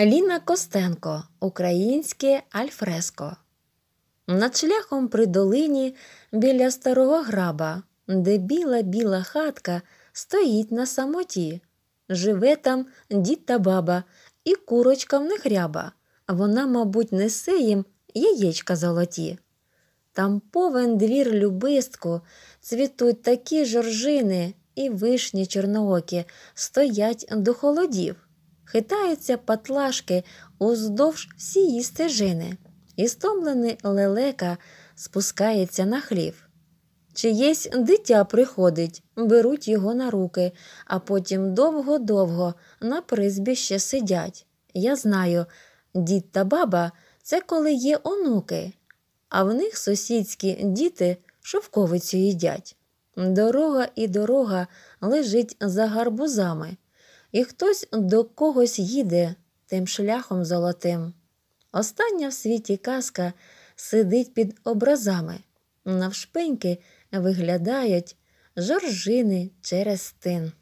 Ліна Костенко, Українське Альфреско. Над шляхом при долині біля старого граба, де біла біла хатка стоїть на самоті. Живе там дід та баба, і курочка в них ряба. Вона, мабуть, несе їм яєчка золоті. Там повен двір любистку, цвітуть такі жоржини і вишні чорноокі стоять до холодів хитаються патлашки уздовж всієї стежини, і стомлений лелека спускається на хлів. Чиєсь дитя приходить, беруть його на руки, а потім довго-довго на призбі сидять. Я знаю, дід та баба це коли є онуки, а в них сусідські діти шовковицю їдять. Дорога і дорога лежить за гарбузами і хтось до когось їде тим шляхом золотим. Остання в світі казка сидить під образами, навшпиньки виглядають жоржини через тин.